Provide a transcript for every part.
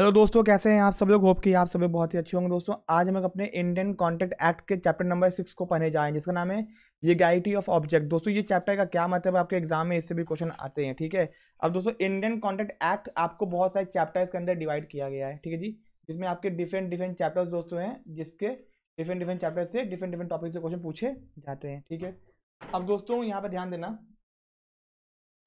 hello दोस्तों कैसे हैं आप सब लोग होप कि आप सब लोग बहुत ही अच्छे होंगे दोस्तों आज हम अपने इंडियन कॉन्टैक्ट एक्ट के चैप्टर नंबर सिक्स को पढ़ने जाएं जिसका नाम है लीगैलिटी ऑफ ऑब्जेक्ट दोस्तों ये चैप्टर का क्या मतलब है आपके एग्जाम में इससे भी क्वेश्चन आते हैं ठीक है अब दोस्तों इंडियन कॉन्टैक्ट एक्ट आपको बहुत सारे चैप्टर्स के अंदर डिवाइड किया गया है ठीक है जी जिसमें आपके डिफरेंट डिफरेंट चैप्टर्स दोस्तों हैं जिसके डिफरेंट डिफरेंट चैप्टर से डिफरेंट डिफरेंट टॉपिक से क्वेश्चन पूछे जाते हैं ठीक है अब दोस्तों यहाँ पर ध्यान देना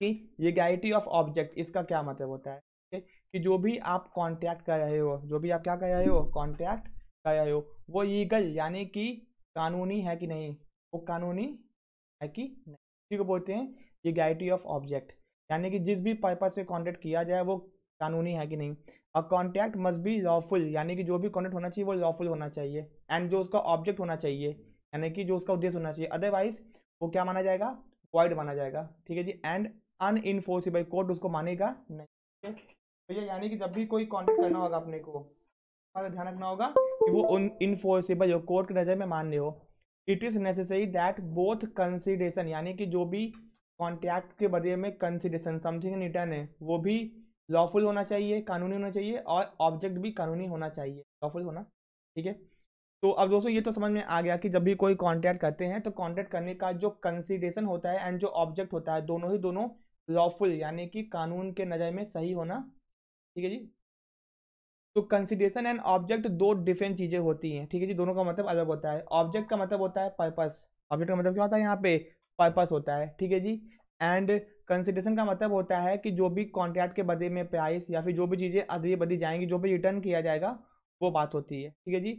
कि गाइटी ऑफ ऑब्जेक्ट इसका क्या मतलब होता है कि जो भी आप कॉन्टैक्ट कर रहे हो जो भी आप क्या कर रहे हो कॉन्टैक्ट कर रहे हो वो लीगल यानी कि कानूनी है कि नहीं वो कानूनी है कि नहीं इसी को बोलते हैं लीगैलिटी ऑफ ऑब्जेक्ट यानी कि जिस भी पर्पज से कॉन्टैक्ट किया जाए वो कानूनी है कि नहीं और कॉन्टैक्ट मस्ट भी लॉफुल यानी कि जो भी कॉन्टैक्ट होना चाहिए वो लॉफुल होना चाहिए एंड जो उसका ऑब्जेक्ट होना चाहिए यानी कि जो उसका उद्देश्य होना चाहिए अदरवाइज वो क्या माना जाएगा वाइड माना जाएगा ठीक है जी एंड अनइनफोर्सिबल कोर्ट उसको मानेगा नहीं भैया यानी कि जब भी कोई कॉन्टेक्ट करना होगा अपने को ध्यान रखना होगा कि वो उन इनफोर्सेबल हो कोर्ट की नज़र में मान्य हो it is necessary that both consideration यानी कि जो भी कॉन्टैक्ट के बदले में कंसिडेशन समथिंग इन रिटर्न है वो भी लॉफुल होना चाहिए कानूनी होना चाहिए और ऑब्जेक्ट भी कानूनी होना चाहिए लॉफुल होना ठीक है तो अब दोस्तों ये तो समझ में आ गया कि जब भी कोई कॉन्टैक्ट करते हैं तो कॉन्टैक्ट करने का जो कंसिडेशन होता है एंड जो ऑब्जेक्ट होता है दोनों ही दोनों लॉफुल यानी कि कानून के नज़र में सही होना ठीक है जी तो कंसिडेशन एंड ऑब्जेक्ट दो डिफरेंट चीज़ें होती हैं ठीक है जी दोनों का मतलब अलग होता है ऑब्जेक्ट का मतलब होता है पर्पस ऑब्जेक्ट का मतलब क्या होता है यहाँ पे पर्पस होता है ठीक है जी एंड कंसिडेशन का मतलब होता है कि जो भी कॉन्ट्रैक्ट के बदले में प्राइस या फिर जो भी चीज़ें अदली बदली जाएंगी जो भी रिटर्न किया जाएगा वो बात होती है ठीक है जी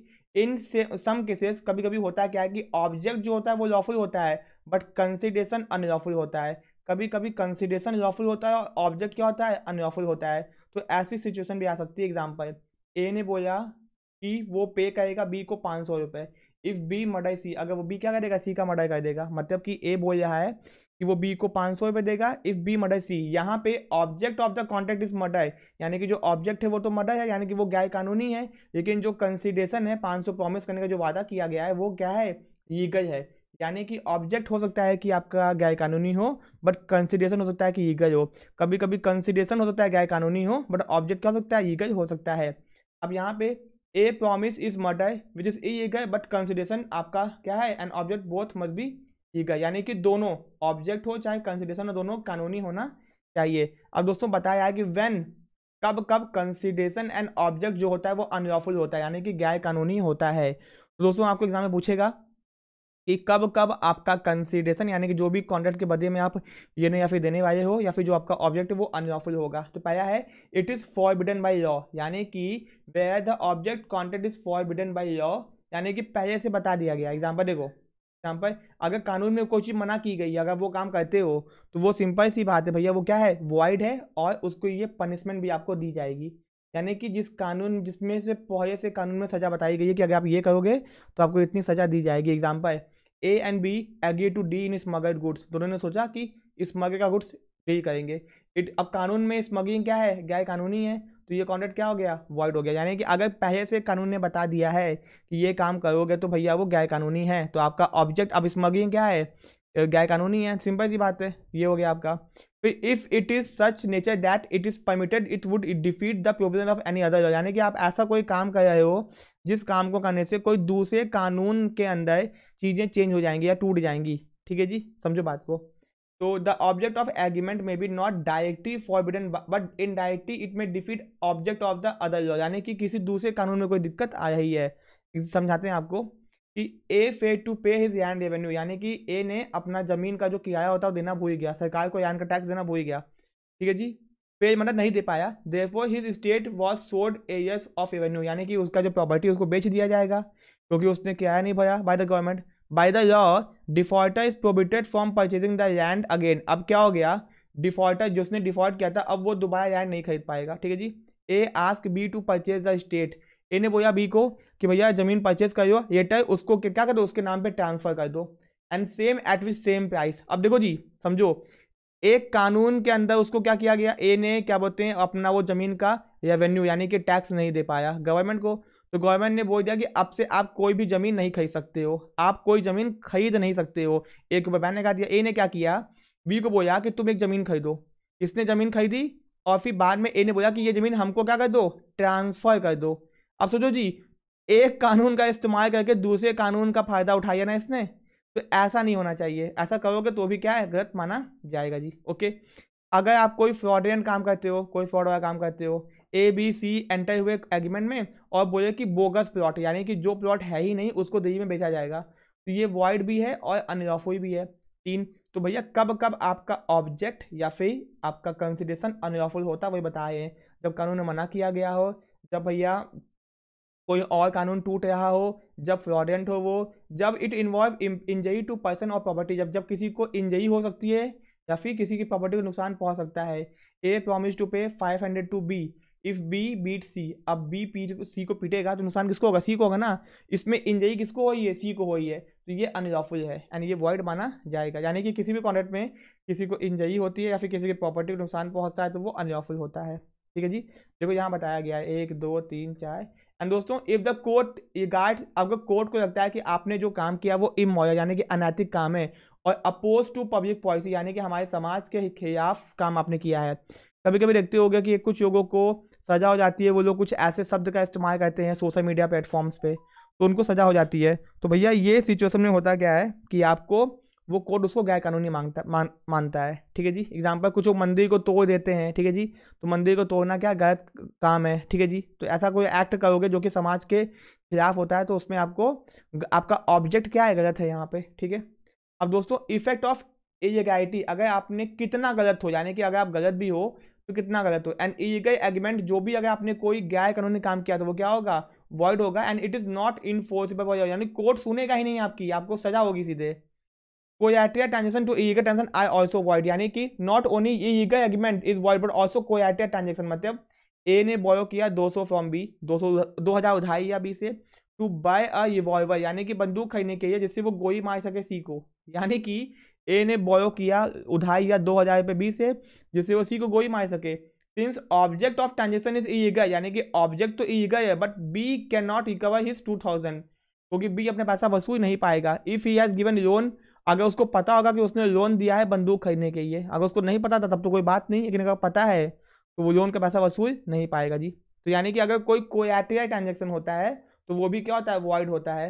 इन से सम केसेस कभी कभी होता है क्या है कि ऑब्जेक्ट जो होता है वो लॉफुल होता है बट कंसिडेशन अनलॉफुल होता है कभी कभी कंसिडेशन लॉफुल होता है और ऑब्जेक्ट क्या होता है अनलॉफुल होता है तो ऐसी सिचुएशन भी आ सकती है एग्जाम्पल ए ने बोला कि वो पे करेगा बी को पाँच सौ रुपये इफ़ बी मडाई सी अगर वो बी क्या करेगा सी का मडाई कर देगा मतलब कि ए बोल रहा है कि वो बी को पाँच सौ रुपये देगा इफ़ बी मडर सी यहाँ पे object of the contract is मडाई यानी कि जो ऑब्जेक्ट है वो तो मडर है यानी कि वो गैर कानूनी है लेकिन जो कंसिडेशन है पाँच सौ प्रॉमिस करने का जो वादा किया गया है वो क्या है लीगल है यानी कि ऑब्जेक्ट हो सकता है कि आपका गैर कानूनी हो बट कंसिडेशन हो सकता है कि ईगज हो कभी कभी कंसिडेशन हो सकता है गैर कानूनी हो बट ऑब्जेक्ट क्या हो सकता है ईगज हो सकता है अब यहाँ पे a promise is murder which is ई ईगज बट कंसिडेशन आपका क्या है and object both must be ईगज यानी कि दोनों ऑब्जेक्ट हो चाहे कंसिडेशन हो दोनों कानूनी होना चाहिए अब दोस्तों बताया है कि वेन कब कब कंसिडेशन एंड ऑब्जेक्ट जो होता है वो अनलॉफुल होता है यानी कि गैर कानूनी होता है तो दोस्तों आपको एग्जाम में पूछेगा कि कब कब आपका कंसीडरेशन यानी कि जो भी कॉन्ट्रैक्ट के बदले में आप ये नहीं या फिर देने वाले हो या फिर जो आपका ऑब्जेक्ट है वो अनलॉफुल होगा तो पहला है it is forbidden by law यानी कि where the object contract is forbidden by law यानी कि पहले से बता दिया गया एग्जाम्पल देखो एग्जाम्पल अगर कानून में कोई चीज़ मना की गई अगर वो काम करते हो तो वो सिंपल सी बात है भैया वो क्या है वाइड है और उसको ये पनिशमेंट भी आपको दी जाएगी यानी कि जिस कानून जिसमें से पहले से कानून में सज़ा बताई गई है कि अगर आप ये करोगे तो आपको इतनी सज़ा दी जाएगी example A and B agree to deal in smuggled goods दोनों ने सोचा कि स्मगल का गुड्स डी करेंगे इट अब कानून में स्मगलिंग क्या है गैर कानूनी है तो ये कॉन्ट्रैक्ट क्या हो गया वॉइड हो गया यानी कि अगर पहले से कानून ने बता दिया है कि ये काम करोगे तो भैया वो गैर कानूनी है तो आपका ऑब्जेक्ट अब स्मगलिंग क्या है गैर कानूनी है सिंपल सी बात है ये हो गया आपका if it is such nature that it is permitted it would defeat the provision of any other यानी कि आप ऐसा कोई काम कर रहे हो जिस काम को करने से कोई दूसरे कानून के अंदर चीज़ें चेंज हो जाएंगी या टूट जाएंगी ठीक है जी समझो बात को तो the object of agreement may be not directly forbidden but indirectly it may defeat object of the other law यानी कि किसी दूसरे कानून में कोई दिक्कत आ रही है समझाते हैं आपको कि A failed to pay his यान रेवेन्यू यानी कि ए ने अपना जमीन का जो किराया होता है देना भूल गया सरकार को यान का टैक्स देना भूल गया ठीक है जी पे मतलब नहीं दे पाया for his state was sold arrears of revenue यानी कि उसका जो प्रॉपर्टी उसको बेच दिया जाएगा क्योंकि तो उसने किराया नहीं भरा by the government by the law defaulter is prohibited from purchasing the land again अब क्या हो गया डिफॉल्टर जिसने डिफॉल्ट किया था अब वो दोबारा लैंड नहीं खरीद पाएगा ठीक है जी A ask B to purchase the state A ने बोला बी को कि भैया जमीन परचेज कर दो ये टाइम उसको क्या कर दो उसके नाम पर ट्रांसफर कर दो and same at which same price अब देखो जी समझो एक कानून के अंदर उसको क्या किया गया ए ने क्या बोलते हैं अपना वो जमीन का रेवेन्यू यानी कि टैक्स नहीं दे पाया गवर्नमेंट को तो गवर्नमेंट ने बोल दिया कि अब से आप कोई भी ज़मीन नहीं खरीद सकते हो आप कोई ज़मीन खरीद नहीं सकते हो एक रुपये ने कहा दिया ए ने क्या किया बी को बोला कि तुम एक ज़मीन खरीदो इसने ज़मीन खरीदी और फिर बाद में ए ने बोला कि ये ज़मीन हमको क्या कर दो ट्रांसफ़र कर दो अब सोचो जी एक कानून का इस्तेमाल करके दूसरे कानून का फ़ायदा उठाया ना इसने तो ऐसा नहीं होना चाहिए ऐसा करोगे तो भी क्या है गलत माना जाएगा जी ओके अगर आप कोई फ्रॉडेंट काम करते हो कोई फ्रॉड वाला काम करते हो ए बी सी एंटर हुए एग्रीमेंट में और बोले कि बोगस प्लॉट यानी कि जो प्लॉट है ही नहीं उसको दिल्ली में बेचा जाएगा तो ये वॉइड भी है और अनलॉफुल भी है तीन तो भैया कब कब आपका ऑब्जेक्ट या फिर आपका कंसिडेशन अनलॉफुल होता वही बताए हैं जब कानून में मना किया गया हो जब भैया कोई और कानून टूट रहा हो जब फ्रॉडेंट हो वो जब it involve injury to person और प्रॉपर्टी जब जब किसी को इंजरी हो सकती है या फिर किसी की प्रॉपर्टी को नुकसान पहुंच सकता है a promise to pay five hundred to B if B beat C अब बी पी सी को पीटेगा तो नुकसान किसको होगा सी को होगा ना इसमें इंजरी किसको हुई है सी को हुई है तो ये अनलॉफुल है यानी ये वॉइड माना जाएगा यानी कि किसी भी कॉन्ट्रैक्ट में किसी को इंजरी होती है या फिर किसी की प्रॉपर्टी को नुकसान पहुँचता है तो वो अनलॉफुल होता है ठीक है जी देखो यहाँ बताया गया है एक दो तीन चार एंड दोस्तों if the court regard आपको कोर्ट को लगता है कि आपने जो काम किया वो इम यानी कि अनैतिक काम है और अपोज टू पब्लिक पॉलिसी यानी कि हमारे समाज के खिलाफ काम आपने किया है कभी कभी देखते हो कि कुछ लोगों को सजा हो जाती है वो लोग कुछ ऐसे शब्द का इस्तेमाल करते हैं सोशल मीडिया प्लेटफॉर्म्स पे तो उनको सजा हो जाती है तो भैया ये सिचुएशन में होता क्या है कि आपको वो कोर्ट उसको गैर कानूनी मांगता मान मानता है ठीक है जी एग्जाम्पल कुछ लोग मंदिर को तोड़ देते हैं ठीक है जी तो मंदिर को तोड़ना क्या गलत काम है ठीक है जी तो ऐसा कोई एक्ट करोगे जो कि समाज के खिलाफ होता है तो उसमें आपको आपका ऑब्जेक्ट क्या है गलत है यहाँ पे ठीक है अब दोस्तों इफेक्ट ऑफ इलीगैलिटी अगर आपने कितना गलत हो यानी कि अगर आप गलत भी हो तो कितना गलत हो एंड इलीगल एग्रीमेंट जो भी अगर आपने कोई गैर कानूनी काम किया तो वो क्या होगा वॉइड होगा and it is not enforceable यानी कोर्ट सुनेगा ही नहीं आपकी आपको सजा होगी सीधे कोयाट्रिया ट्रांजेक्शन टू ईगा ट्रांजेक्शन आई ऑल्सो वॉइड यानी कि नॉट ओनली ये ईगा agreement is void but also collateral transaction मतलब ए ने बॉयो किया 200 फॉर्म बी दो हजार उधाई या बी से टू बाय अ रिवॉल्वर यानी कि बंदूक खरीदने के लिए जिससे वो गोई मार सके सी को यानी कि ए ने बॉयो किया उधाई या दो हज़ार रुपये बी से जिससे वो सी को गोई मार सके since object of transaction is ईगा यानी कि ऑब्जेक्ट तो ईगा है but B can not recover his two thousand क्योंकि बी अपना पैसा वसूल नहीं पाएगा if he has given loan अगर उसको पता होगा कि उसने लोन दिया है बंदूक खरीदने के लिए अगर उसको नहीं पता था तब तो कोई बात नहीं लेकिन अगर पता है तो वो लोन का पैसा वसूल नहीं पाएगा जी तो यानी कि अगर कोई कोयाट्रिया ट्रांजेक्शन होता है तो वो भी क्या होता है अवॉइड होता है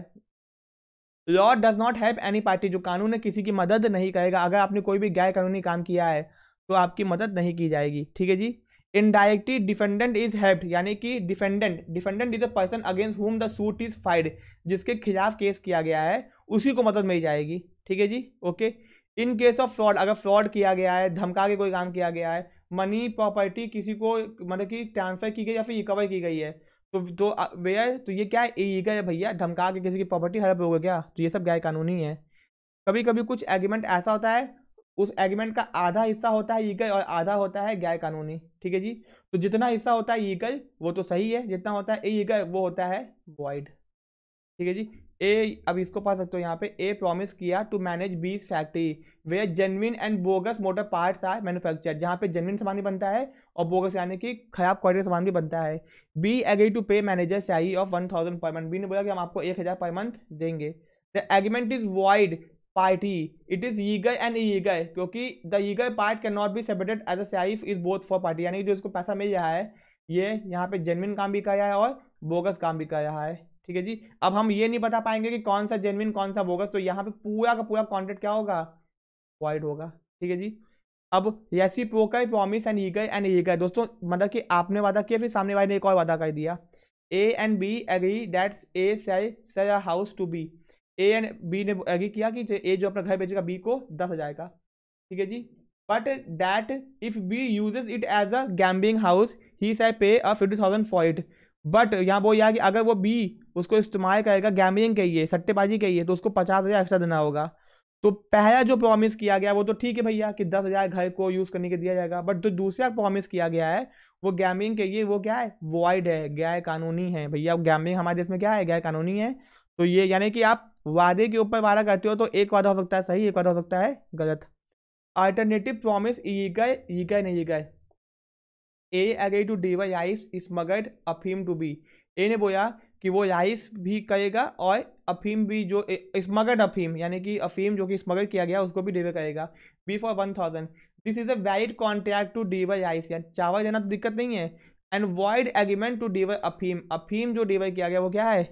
law does not help any party जो कानून है किसी की मदद नहीं करेगा अगर आपने कोई भी गैर कानूनी काम किया है तो आपकी मदद नहीं की जाएगी ठीक है जी इनडायरेक्टली डिफेंडेंट इज हेल्प्ड यानी कि defendant defendant is a person against whom the suit is filed जिसके खिलाफ केस किया गया है उसी को मदद मिल जाएगी ठीक है जी okay in case of fraud अगर फ्रॉड किया गया है धमका के कोई काम किया गया है मनी प्रॉपर्टी किसी को मतलब कि ट्रांसफर की गई या फिर रिकवर की गई है तो तो भैया तो ये क्या है ईगल है भैया धमका के किसी की प्रॉपर्टी हड़प गया क्या तो ये सब गैर कानूनी है कभी कभी कुछ एग्रीमेंट ऐसा होता है उस एग्रीमेंट का आधा हिस्सा होता है ईगल और आधा होता है गैर कानूनी ठीक है जी तो जितना हिस्सा होता है ईगल वो तो सही है जितना होता है ईगल वो होता है वॉइड ठीक है जी ए अब इसको पढ़ सकते हो यहाँ पे ए प्रॉमिस किया to manage B's factory where genuine and bogus motor parts are manufacture जहाँ पे जेनविन सामान भी बनता है और बोगस यानी कि खराब क्वालिटी का सामान भी बनता है B agree to pay manager salary of one thousand per month B ने बोला कि हम आपको एक हज़ार पर मंथ देंगे the agreement is void partly it is illegal and illegal क्योंकि the illegal part can not be separated as a safe is both for party यानी जो इसको पैसा मिल रहा है ये यहाँ पे जेनविन काम भी कर रहा है और बोगस काम भी कर रहा है ठीक है जी अब हम ये नहीं बता पाएंगे कि कौन सा जेनविन कौन सा बोगस तो यहाँ पे पूरा का पूरा कॉन्टेक्ट क्या होगा वॉइड होगा ठीक है जी अब reciprocal promise and illegal and illegal दोस्तों मतलब कि आपने वादा किया फिर सामने वाले ने एक और वादा कर दिया A and B agree that A सै सर house to B A and B ने एग्री किया कि ए जो अपना घर बेचेगा बी को दस हज़ार का ठीक है जी but that if B uses it as a gambling house he shall pay a fifty thousand for it but यहाँ वो यहाँ कि अगर वो बी उसको इस्तेमाल करेगा गैमलिंग कहिए सट्टेबाजी कहिए तो उसको पचास हज़ार एक्स्ट्रा देना होगा तो पहला जो प्रॉमिस किया गया वो तो ठीक है भैया कि दस हज़ार घर को यूज़ करने के दिया जाएगा बट जो तो दूसरा प्रॉमिस किया गया है वो गैमलिंग कहिए वो क्या है वॉइड है गैर कानूनी है भैया गैमलिंग हमारे देश में क्या है गैर कानूनी है तो ये यानी कि आप वादे के ऊपर वादा करते हो तो एक वादा हो सकता है सही एक वादा हो सकता है गलत अल्टरनेटिव प्रॉमिस ईगल नहीं गए ए अगे टू आई स्मगल्ड अफीम टू बी ए ने बोला कि वो राइस भी करेगा और अफीम भी जो स्मगर्ड अफीम यानी कि अफीम जो कि स्मगर किया गया उसको भी डिलीवर करेगा B for one thousand this is a valid contract to deliver rice यानी चावल देना तो दिक्कत नहीं है and void agreement to deliver अफीम अफीम जो डिलीवर किया गया वो क्या है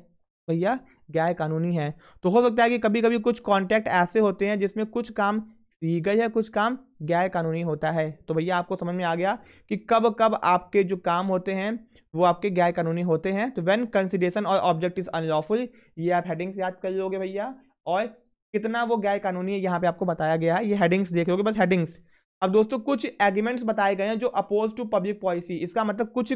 भैया गैर कानूनी है तो हो सकता है कि कभी कभी कुछ कॉन्ट्रैक्ट ऐसे होते हैं जिसमें कुछ काम गया या कुछ काम गैर कानूनी होता है तो भैया आपको समझ में आ गया कि कब कब आपके जो काम होते हैं वो आपके गैर कानूनी होते हैं तो वेन कंसिडेशन और ऑब्जेक्ट इज अनलॉफुल ये आप हेडिंग्स याद कर लोगे भैया और कितना वो गैर कानूनी है यहाँ पे आपको बताया गया है ये हेडिंग्स देख लोगे बस हेडिंग्स अब दोस्तों कुछ एग्रीमेंट्स बताए गए हैं जो अपोज टू पब्लिक पॉलिसी इसका मतलब कुछ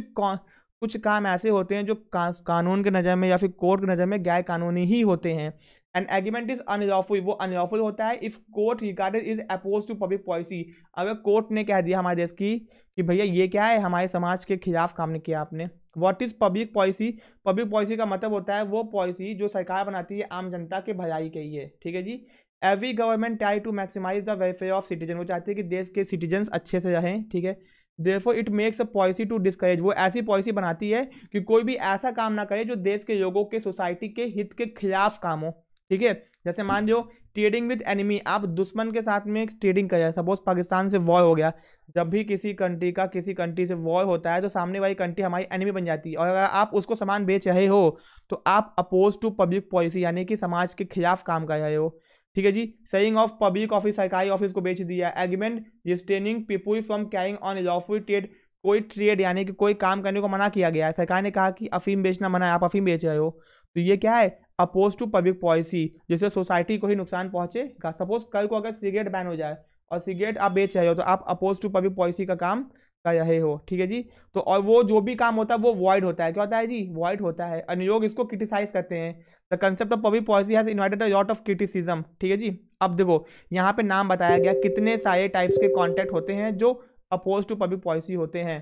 कुछ काम ऐसे होते हैं जो कानून के नज़र में या फिर कोर्ट के नज़र में गैर कानूनी ही होते हैं एंड एग्रीमेंट इज अनलॉफुल वो अनलॉफुल होता है if court regarded is oppose to public policy अगर कोर्ट ने कह दिया हमारे देश की कि भैया ये क्या है हमारे समाज के खिलाफ काम नहीं किया आपने what is public policy public policy का मतलब होता है वो पॉलिसी जो सरकार बनाती है आम जनता के भलाई के लिए ठीक है जी every government try to maximize the welfare of citizen वो चाहते हैं कि देश के सिटीजन्स अच्छे से रहें ठीक है therefore it makes a policy to discourage वो ऐसी पॉलिसी बनाती है कि कोई भी ऐसा काम ना करे जो देश के लोगों के सोसाइटी के हित के खिलाफ काम हो ठीक है जैसे मान लो ट्रेडिंग विद एनिमी आप दुश्मन के साथ में ट्रेडिंग कर सपोज पाकिस्तान से वॉर हो गया जब भी किसी कंट्री का किसी कंट्री से वॉर होता है तो सामने वाली कंट्री हमारी एनिमी बन जाती है और अगर आप उसको सामान बेच रहे हो तो आप अपोज टू पब्लिक पॉलिसी यानी कि समाज के खिलाफ काम कर रहे हो ठीक है जी सेइंग ऑफ पब्लिक ऑफिस सरकारी ऑफिस को बेच दिया agreement restraining people from carrying on lawful trade कोई ट्रेड यानी कि कोई काम करने को मना किया गया है सरकार ने कहा कि अफीम बेचना मना है आप अफीम बेच रहे हो तो ये क्या है अपोज टू पब्लिक पॉलिसी जिससे सोसाइटी को ही नुकसान पहुंचेगा सपोज कल को अगर सिगरेट बैन हो जाए और सिगरेट आप बेच रहे हो तो आप अपोज टू पब्लिक पॉलिसी का काम कर रहे हो ठीक है जी तो और वो जो भी काम होता है वो वॉइड होता है क्या होता है जी वॉइड होता है अनुयोग इसको क्रिटिसाइज करते हैं the concept of public policy has invited a lot of criticism ठीक है जी अब देखो यहाँ पे नाम बताया गया कितने सारे टाइप्स के कॉन्टैक्ट होते हैं जो अपोज टू पब्लिक पॉलिसी होते हैं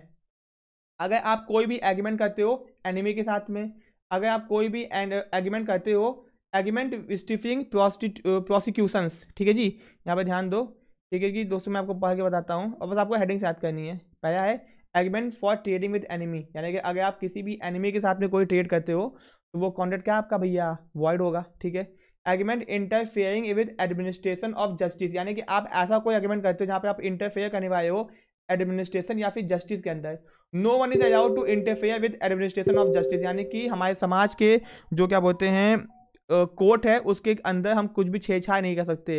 अगर आप कोई भी एग्रीमेंट करते हो एनिमी के साथ में अगर आप कोई भी एग्रीमेंट करते हो एग्रीमेंट स्टिफिंग प्रोसिक्यूशन ठीक है जी यहाँ पे ध्यान दो ठीक है जी दोस्तों मैं आपको पढ़ के बताता हूँ और बस आपको हेडिंग याद करनी है पहला है agreement for trading with enemy यानी कि अगर आप किसी भी एनिमी के साथ में कोई ट्रेड करते हो तो वो कॉन्ट्रैक्ट क्या आपका भैया वॉइड होगा ठीक है agreement interfering with administration of justice यानी कि आप ऐसा कोई एग्रीमेंट करते हो जहाँ पे आप इंटरफेयर करने वाले हो एडमिनिस्ट्रेशन या फिर जस्टिस के अंदर no one is allowed to interfere with administration of justice यानी कि हमारे समाज के जो क्या बोलते हैं कोर्ट uh, है उसके अंदर हम कुछ भी छेड़छाड़ नहीं कर सकते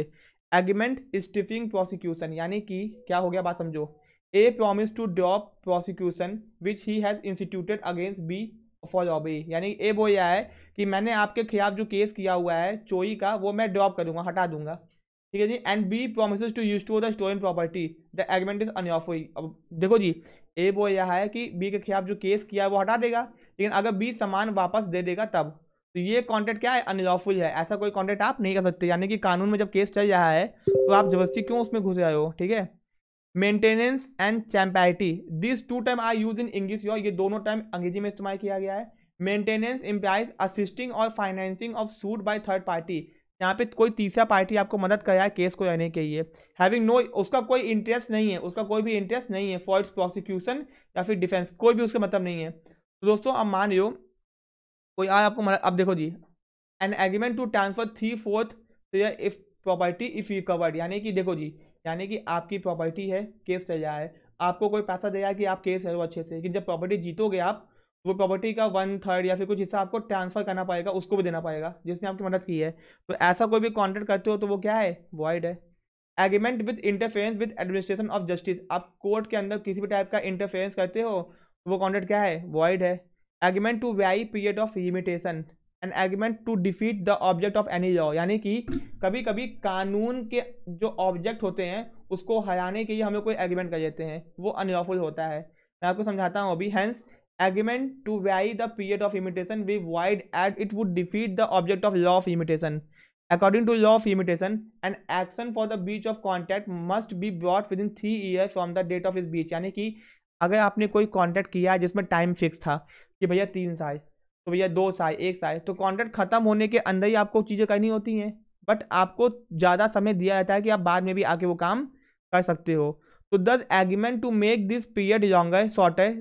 एग्रीमेंट स्टिफिंग प्रोसिक्यूशन यानी कि क्या हो गया बात समझो a promise to drop prosecution which he has instituted against B for जॉबी यानी ए बो यह है कि मैंने आपके खिलाफ जो केस किया हुआ है चोरी का वो मैं ड्रॉप करूँगा हटा दूंगा ठीक है जी and B promise to use to the in property the agreement is unlawful अब देखो जी ए बो यह है कि बी के खिलाफ जो केस किया है वो हटा देगा लेकिन अगर बी सामान वापस दे देगा तब तो ये कॉन्ट्रैक्ट क्या है अनलॉफुल है ऐसा कोई कॉन्ट्रैक्ट आप नहीं कर सकते यानी कि कानून में जब केस चल रहा है तो आप जबरदस्ती क्यों उसमें घुस रहे हो ठीक है maintenance and champerty this to time I use in English your ये दोनों टाइम अंग्रेजी में इस्तेमाल किया गया है मेंटेनेंस इम्प्लाइज असिस्टिंग और financing of suit by third party यहाँ पे कोई तीसरा पार्टी आपको मदद कर रहा है केस को रहने के लिए हैविंग नो उसका कोई इंटरेस्ट नहीं है उसका कोई भी इंटरेस्ट नहीं है फॉर इट्स प्रोसिक्यूशन या फिर डिफेंस कोई भी उसका मतलब नहीं है तो दोस्तों अब मान लो कोई आज आपको मदद अब देखो जी an agreement to transfer three fourth if property if you covered यानी कि देखो जी यानी कि आपकी प्रॉपर्टी है केस चल रहा है आपको कोई पैसा देगा कि आप केस करो अच्छे से कि जब प्रॉपर्टी जीतोगे आप वो प्रॉपर्टी का वन थर्ड या फिर कुछ हिस्सा आपको ट्रांसफर करना पड़ेगा उसको भी देना पड़ेगा जिसने आपकी मदद की है तो ऐसा कोई भी कॉन्ट्रैक्ट करते हो तो वो क्या है वॉइड है agreement with interference with administration of justice आप कोर्ट के अंदर किसी भी टाइप का इंटरफेरेंस करते हो तो वो कॉन्ट्रैक्ट क्या है वॉइड है agreement to vary period of limitation an agreement to defeat the object of any law यानी कि कभी कभी कानून के जो ऑब्जेक्ट होते हैं उसको हराने के लिए हमें कोई एग्रीमेंट कर देते हैं वो अनलॉफुल होता है मैं आपको समझाता हूँ अभी hence agreement to vary the period of limitation we void at it would defeat the object of law of according to law of limitation an action for the breach of contract must be brought within three years from the date of this breach यानी कि अगर आपने कोई contact किया जिसमें time fix था कि भैया तीन साल तो भैया दो साल एक साल तो कॉन्ट्रैक्ट खत्म होने के अंदर ही आपको चीज़ें करनी होती हैं बट आपको ज़्यादा समय दिया जाता है कि आप बाद में भी आके वो काम कर सकते हो तो thus agreement to make this period longer shorter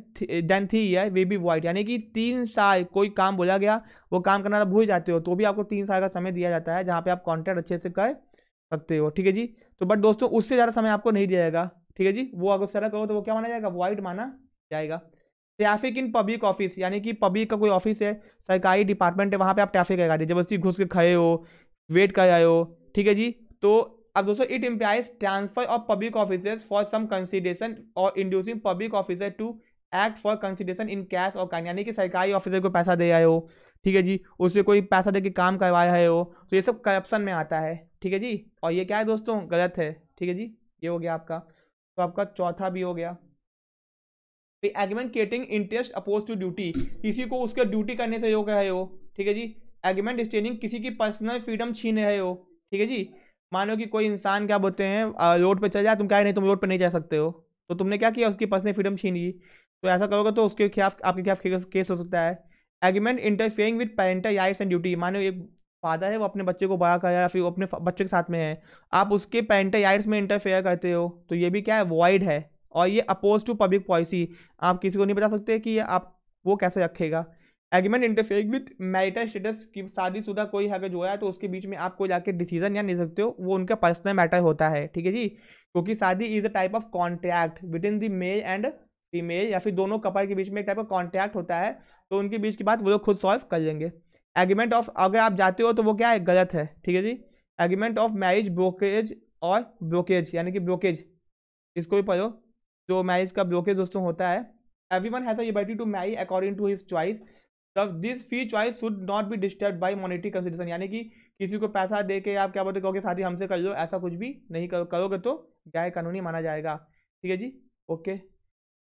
than three year way be void यानी कि तीन साल कोई काम बोला गया वो काम करना आप भूल जाते हो तो भी आपको तीन साल का समय दिया जाता है जहाँ पे आप कॉन्ट्रैक्ट अच्छे से कर सकते हो ठीक है जी तो बट दोस्तों उससे ज़्यादा समय आपको नहीं दिया जाएगा ठीक है जी वो अगर सारा करो तो वो क्या माना जाएगा वाइट माना जाएगा ट्रैफिक इन पब्लिक ऑफिस यानी कि पब्लिक का कोई ऑफिस है सरकारी डिपार्टमेंट है वहाँ पे आप ट्रैफिक लगा दीजिए जबरदस्ती घुस के खड़े हो वेट कर रहे हो ठीक है जी तो अब दोस्तों it implies transfer of public officers for some consideration और inducing public officer to act for consideration in cash और कैन यानी कि सरकारी ऑफिसर को पैसा दे आए हो ठीक है जी उसे कोई पैसा दे के काम करवा रहे हो तो ये सब करप्शन में आता है ठीक है जी और ये क्या है दोस्तों गलत है ठीक है जी ये हो गया आपका तो आपका चौथा भी हो गया agreement creating interest oppose to duty किसी को उसके ड्यूटी करने से योग है हो ठीक है जी एग्रीमेंट स्टेनिंग किसी की पर्सनल फ्रीडम छीन रहे हो ठीक है जी मानो कि कोई इंसान क्या बोलते हैं रोड पर चल जाए तुम क्या नहीं तुम रोड पर नहीं जा सकते हो तो तुमने क्या किया उसकी पर्सनल फ्रीडम छीन ली तो ऐसा करोगे तो उसके खिलाफ आपके खिलाफ केस हो सकता है agreement interfering with parental rights and duty मानो एक फादर है वो अपने बच्चे को बड़ा कर या फिर अपने बच्चे के साथ में है आप उसके पेरेंटल राइट्स में इंटरफेयर करते हो तो ये भी क्या है वॉइड है और ये अपोज टू पब्लिक पॉलिसी आप किसी को नहीं बता सकते कि ये आप वो कैसे रखेगा agreement interfere with marital status की शादीशुदा कोई अगर जो है तो उसके बीच में आप कोई जाके डिसीजन या ले सकते हो वो उनका पर्सनल मैटर होता है ठीक है जी क्योंकि शादी is a type of contract within the male and female या फिर दोनों कपल के बीच में एक टाइप का कॉन्ट्रैक्ट होता है तो उनके बीच की बात वो लोग खुद सॉल्व कर लेंगे एग्रीमेंट ऑफ अगर आप जाते हो तो वो क्या है गलत है ठीक है जी एग्रीमेंट ऑफ मैरिज ब्रोकेज और ब्रोकेज यानी कि ब्रोकेज इसको भी पढ़ो जो मैरिज का ब्लॉकेज दोस्तों होता है every one has ability to marry according to his choice this free choice should not be disturb by monetary consideration यानी कि किसी को पैसा दे के आप क्या बोलते कहोगे साथी हमसे कर लो ऐसा कुछ भी नहीं करो करोगे तो गैर कानूनी माना जाएगा ठीक है जी ओके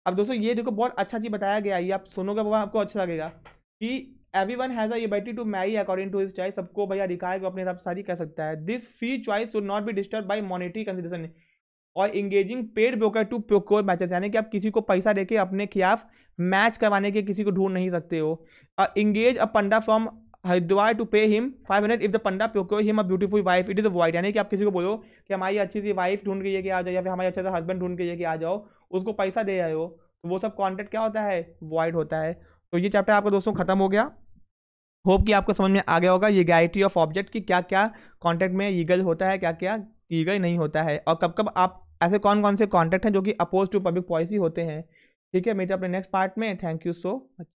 अब दोस्तों ये देखो बहुत अच्छा चीज़ बताया गया ये आप सुनोगे बाबा तो आपको अच्छा लगेगा कि every one has ability to marry according to his choice सबको भैया अधिकार को अपने हिसाब से शादी कर सकता है this free choice should not be disturb by monetary consideration और engaging paid broker to procure matches यानी कि आप किसी को पैसा देके अपने खिलाफ मैच करवाने के किसी को ढूंढ नहीं सकते हो engage a panda from Haridwar to pay him five hundred if the panda procure him a beautiful wife it is a void यानी कि आप किसी को बोलो कि हमारी अच्छी सी वाइफ ढूंढ के ये कि आ जाओ या फिर हमारे अच्छे से हस्बैंड ढूंढ के ये कि आ जाओ उसको पैसा दे आए हो तो वो सब कॉन्टेक्ट क्या होता है वाइड होता है तो ये चैप्टर आपका दोस्तों खत्म हो गया होप कि आपको समझ में आ गया होगा ये गाइटी ऑफ ऑब्जेक्ट की क्या क्या कॉन्टेक्ट में ईगल होता है क्या क्या ईगल नहीं होता है और कब कब आप ऐसे कौन कौन से कॉन्टैक्ट हैं जो कि अपोज टू पब्लिक पॉलिसी होते हैं ठीक है मेरे अपने नेक्स्ट पार्ट में थैंक यू सो मच